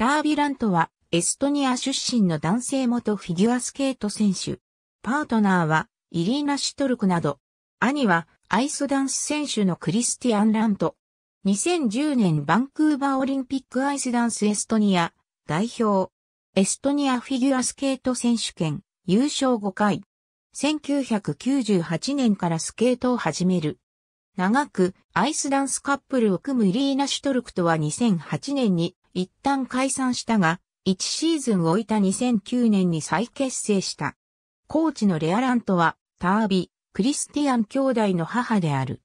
タービラントはエストニア出身の男性元フィギュアスケート選手。パートナーはイリーナ・シュトルクなど。兄はアイスダンス選手のクリスティアン・ラント。2010年バンクーバーオリンピックアイスダンスエストニア代表。エストニアフィギュアスケート選手権優勝5回。1998年からスケートを始める。長くアイスダンスカップルを組むイリーナ・シュトルクとは2008年に一旦解散したが、1シーズン置いた2009年に再結成した。コーチのレアラントは、タービ、クリスティアン兄弟の母である。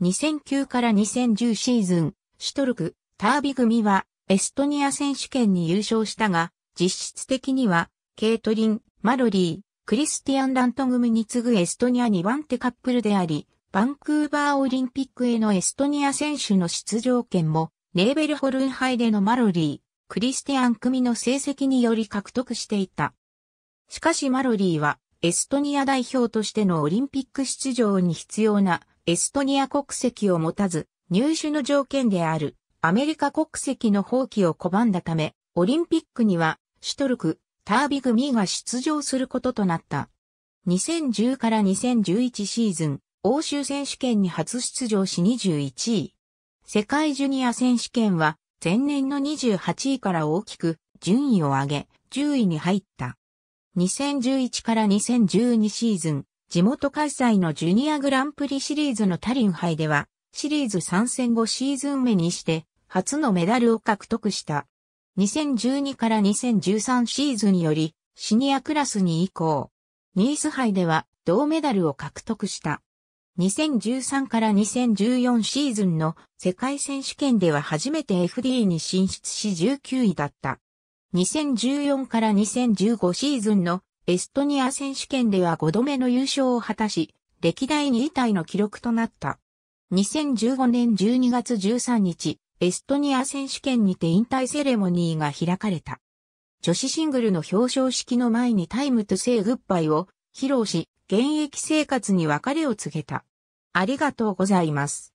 2009から2010シーズン、シュトルク、タービ組は、エストニア選手権に優勝したが、実質的には、ケイトリン、マロリー、クリスティアン・ラント組に次ぐエストニア2番手カップルであり、バンクーバーオリンピックへのエストニア選手の出場権もネーベルホルンハイデのマロリー、クリスティアン組の成績により獲得していた。しかしマロリーは、エストニア代表としてのオリンピック出場に必要なエストニア国籍を持たず、入手の条件であるアメリカ国籍の放棄を拒んだため、オリンピックにはシュトルク、タービグミーが出場することとなった。2010から2011シーズン、欧州選手権に初出場し21位。世界ジュニア選手権は前年の28位から大きく順位を上げ10位に入った。2011から2012シーズン、地元開催のジュニアグランプリシリーズのタリン杯では、シリーズ参戦後シーズン目にして、初のメダルを獲得した。2012から2013シーズンより、シニアクラスに移行。ニース杯では、銅メダルを獲得した。2013から2014シーズンの世界選手権では初めて FD に進出し19位だった。2014から2015シーズンのエストニア選手権では5度目の優勝を果たし、歴代2位タイの記録となった。2015年12月13日、エストニア選手権にて引退セレモニーが開かれた。女子シングルの表彰式の前にタイムとセイグッバイを披露し、現役生活に別れを告げた。ありがとうございます。